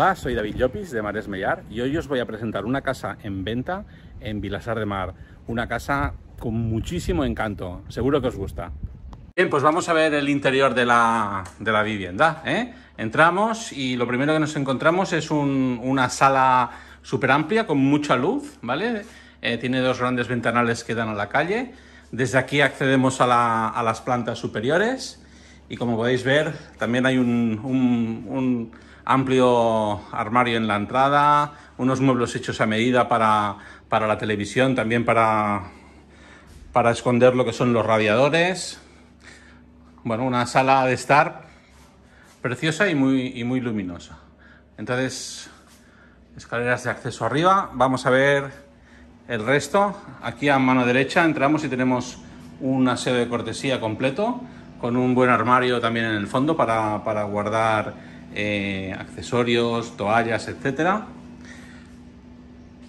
Hola, soy David Llopis de Mares Mellar y hoy os voy a presentar una casa en venta en Vilasar de Mar. Una casa con muchísimo encanto, seguro que os gusta. Bien, pues vamos a ver el interior de la, vivienda. ¿eh? Entramos y lo primero que nos encontramos es una sala súper amplia con mucha luz, ¿vale? Eh, tiene dos grandes ventanales que dan a la calle. Desde aquí accedemos a, las plantas superiores y como podéis ver también hay un amplio armario en la entrada, unos muebles hechos a medida para, la televisión, también para, para esconder lo que son los radiadores. Bueno, una sala de estar preciosa y muy, muy luminosa. Entonces, escaleras de acceso arriba. Vamos a ver el resto. Aquí a mano derecha entramos y tenemos un aseo de cortesía completo con un buen armario también en el fondo para, para guardar eh, accesorios, toallas, etcétera.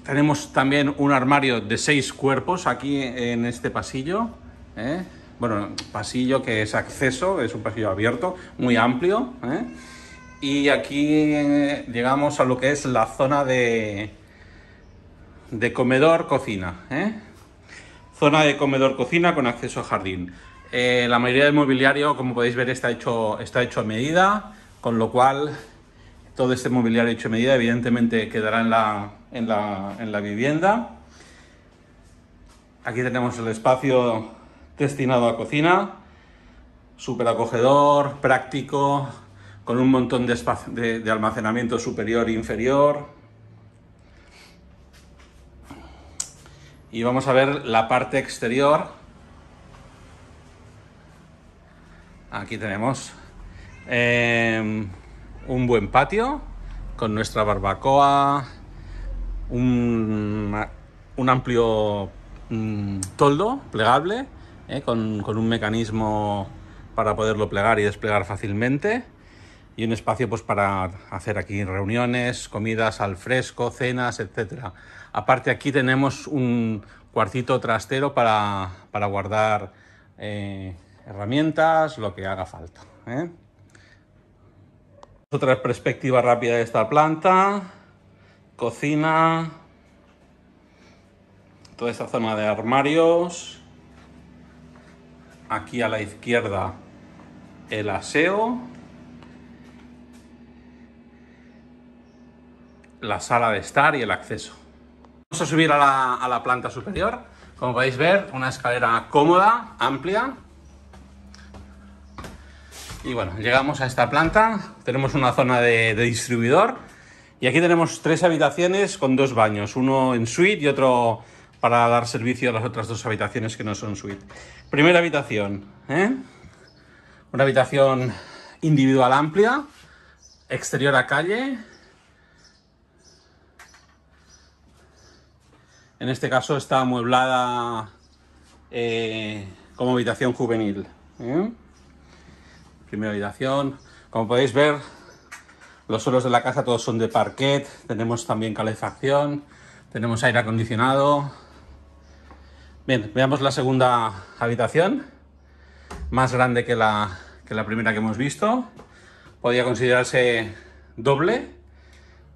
Tenemos también un armario de seis cuerpos aquí en este pasillo. ¿eh? Bueno, pasillo que es acceso, es un pasillo abierto, muy amplio. ¿eh? Y aquí llegamos a lo que es la zona de, comedor-cocina. Zona de comedor-cocina con acceso a jardín. la mayoría del mobiliario, como podéis ver, está hecho, está hecho a medida con lo cual todo este mobiliario hecho a medida evidentemente quedará en la, en la, vivienda. Aquí tenemos el espacio destinado a cocina, súper acogedor, práctico, con un montón de, espacio, de almacenamiento superior e inferior. Y vamos a ver la parte exterior. Aquí tenemos Em, un buen patio con nuestra barbacoa, un, amplio mm, toldo plegable eh, con, un mecanismo para poderlo plegar y desplegar fácilmente y un espacio pues para hacer aquí reuniones, comidas al fresco, cenas, etc. Aparte aquí tenemos un cuartito trastero para, guardar eh, herramientas, lo que haga falta. Eh. Otra perspectiva rápida de esta planta, cocina, toda esta zona de armarios, aquí a la izquierda el aseo, la sala de estar y el acceso. Vamos a subir a la, planta superior, como podéis ver, una escalera cómoda, amplia, y bueno, llegamos a esta planta, tenemos una zona de, distribuidor y aquí tenemos tres habitaciones con dos baños, uno en suite y otro para dar servicio a las otras dos habitaciones que no son suite. Primera habitación, ¿eh? una habitación individual amplia, exterior a calle. En este caso está amueblada eh, como habitación juvenil. ¿eh? primera habitación. Como podéis ver, los suelos de la casa todos son de parquet, tenemos también calefacción, tenemos aire acondicionado. Bien, veamos la segunda habitación, más grande que la, que la primera que hemos visto. Podría considerarse doble,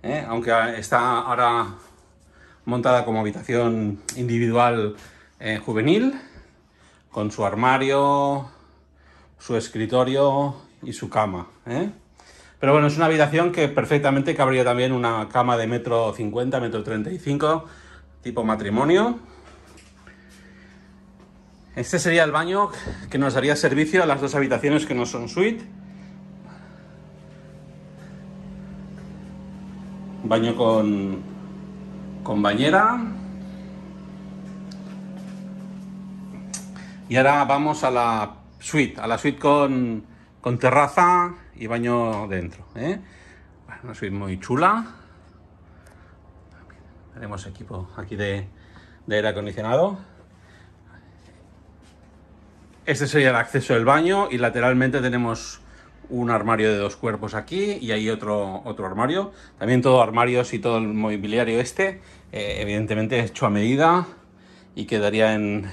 ¿eh? aunque está ahora montada como habitación individual eh, juvenil, con su armario, su escritorio y su cama. ¿eh? Pero bueno, es una habitación que perfectamente cabría también una cama de metro 50, metro 35, tipo matrimonio. Este sería el baño que nos daría servicio a las dos habitaciones que no son suite. Baño con, con bañera. Y ahora vamos a la suite, a la suite con, con terraza y baño dentro. ¿eh? una suite muy chula. Tenemos equipo aquí de, aire acondicionado. Este sería el acceso del baño y lateralmente tenemos un armario de dos cuerpos aquí y hay otro, otro armario. También todo armarios y todo el mobiliario este, eh, evidentemente hecho a medida y quedaría en,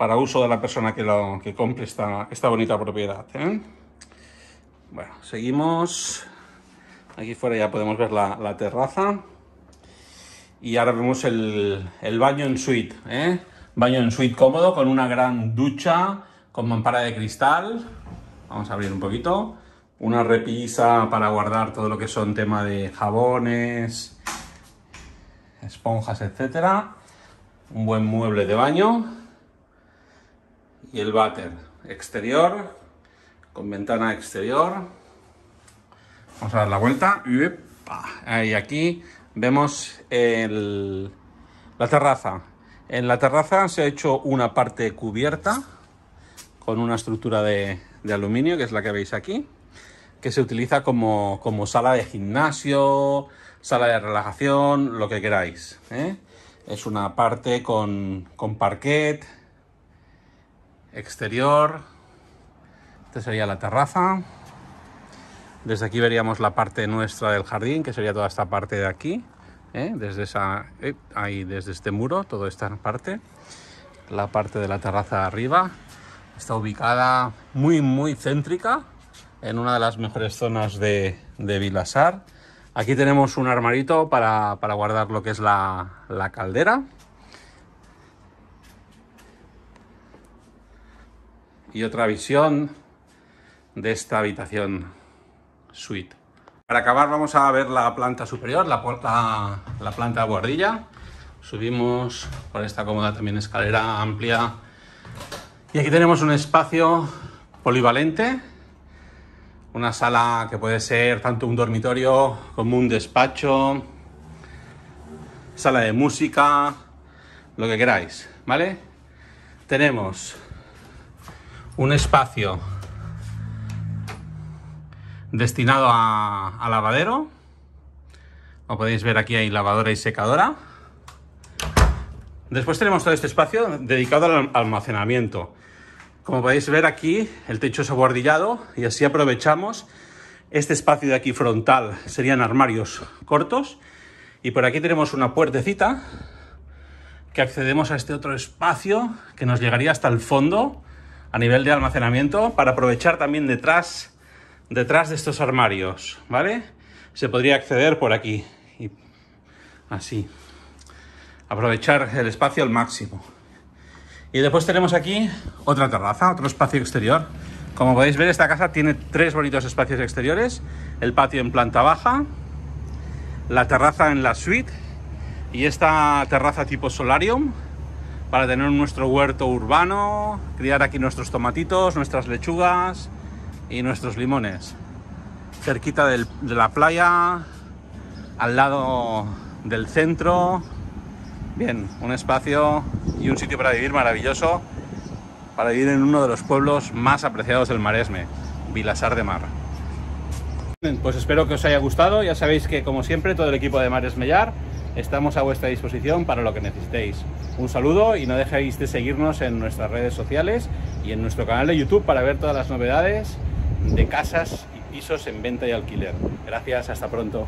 para uso de la persona que, lo, que compre esta, esta bonita propiedad. ¿eh? Bueno, seguimos. Aquí fuera ya podemos ver la, terraza. Y ahora vemos el, baño en suite. ¿eh? Baño en suite cómodo con una gran ducha con mampara de cristal. Vamos a abrir un poquito. Una repisa para guardar todo lo que son tema de jabones, esponjas, etcétera. Un buen mueble de baño y el váter exterior con ventana exterior vamos a dar la vuelta y aquí vemos la terraza en la terraza se ha hecho una parte cubierta con una estructura de, aluminio que es la que veis aquí que se utiliza como, sala de gimnasio, sala de relajación, lo que queráis. ¿eh? Es una parte con parquet, exterior. Esta sería la terraza. Desde aquí veríamos la parte nuestra del jardín, que sería toda esta parte de aquí. ¿eh? Desde, esa, eh, ahí, desde este muro, toda esta parte. La parte de la terraza arriba. Está ubicada muy, muy céntrica, en una de las mejores zonas de, Vilasar. Aquí tenemos un armarito para, guardar lo que es la caldera. y otra visión de esta habitación suite. Para acabar vamos a ver la planta superior, la, puerta, la planta guardilla. Subimos por esta cómoda también escalera amplia. Y aquí tenemos un espacio polivalente, una sala que puede ser tanto un dormitorio como un despacho, sala de música, lo que queráis, ¿vale? Tenemos un espacio destinado a, lavadero. Como podéis ver aquí hay lavadora y secadora. Después tenemos todo este espacio dedicado al almacenamiento. Como podéis ver aquí, el techo es abordillado y así aprovechamos este espacio de aquí frontal. Serían armarios cortos y por aquí tenemos una puertecita que accedemos a este otro espacio que nos llegaría hasta el fondo a nivel de almacenamiento para aprovechar también detrás, detrás de estos armarios, ¿vale? Se podría acceder por aquí y así, aprovechar el espacio al máximo. Y después tenemos aquí otra terraza, otro espacio exterior. Como podéis ver, esta casa tiene tres bonitos espacios exteriores, el patio en planta baja, la terraza en la suite y esta terraza tipo solarium para tener nuestro huerto urbano, criar aquí nuestros tomatitos, nuestras lechugas y nuestros limones. Cerquita de la playa, al lado del centro. Bien, un espacio y un sitio para vivir maravilloso, para vivir en uno de los pueblos más apreciados del Maresme, Vilasar de Mar. Pues espero que os haya gustado, ya sabéis que como siempre todo el equipo de Mares Estamos a vuestra disposición para lo que necesitéis. Un saludo y no dejéis de seguirnos en nuestras redes sociales y en nuestro canal de YouTube para ver todas las novedades de casas y pisos en venta y alquiler. Gracias, hasta pronto.